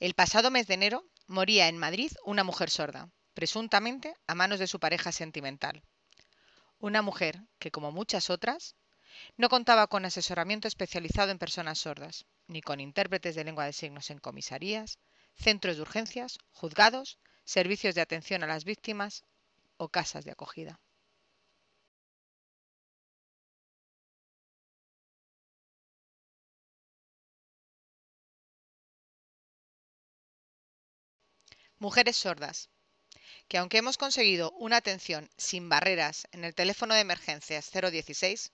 El pasado mes de enero moría en Madrid una mujer sorda, presuntamente a manos de su pareja sentimental. Una mujer que, como muchas otras, no contaba con asesoramiento especializado en personas sordas, ni con intérpretes de lengua de signos en comisarías, centros de urgencias, juzgados, servicios de atención a las víctimas o casas de acogida. Mujeres sordas, que aunque hemos conseguido una atención sin barreras en el teléfono de emergencias 016,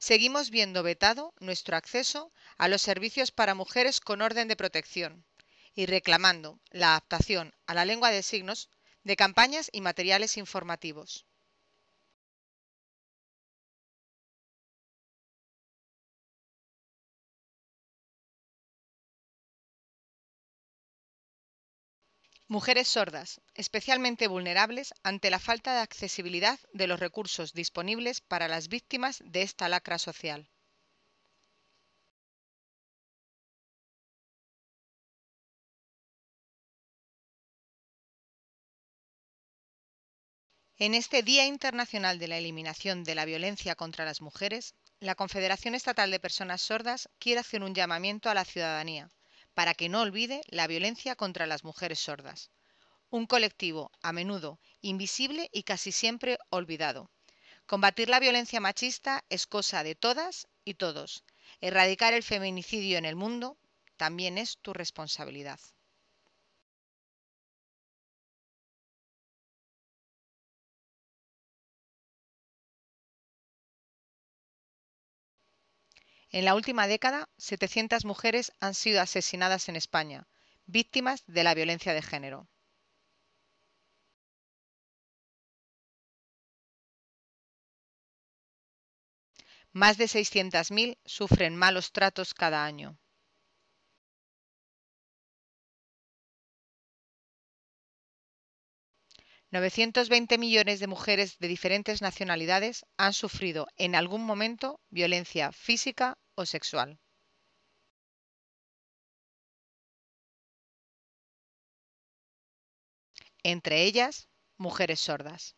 seguimos viendo vetado nuestro acceso a los servicios para mujeres con orden de protección y reclamando la adaptación a la lengua de signos de campañas y materiales informativos. Mujeres sordas, especialmente vulnerables ante la falta de accesibilidad de los recursos disponibles para las víctimas de esta lacra social. En este Día Internacional de la Eliminación de la Violencia contra las Mujeres, la Confederación Estatal de Personas Sordas quiere hacer un llamamiento a la ciudadanía para que no olvide la violencia contra las mujeres sordas. Un colectivo, a menudo, invisible y casi siempre olvidado. Combatir la violencia machista es cosa de todas y todos. Erradicar el feminicidio en el mundo también es tu responsabilidad. En la última década, 700 mujeres han sido asesinadas en España, víctimas de la violencia de género. Más de 600.000 sufren malos tratos cada año. 920 millones de mujeres de diferentes nacionalidades han sufrido en algún momento violencia física o sexual. Entre ellas, mujeres sordas.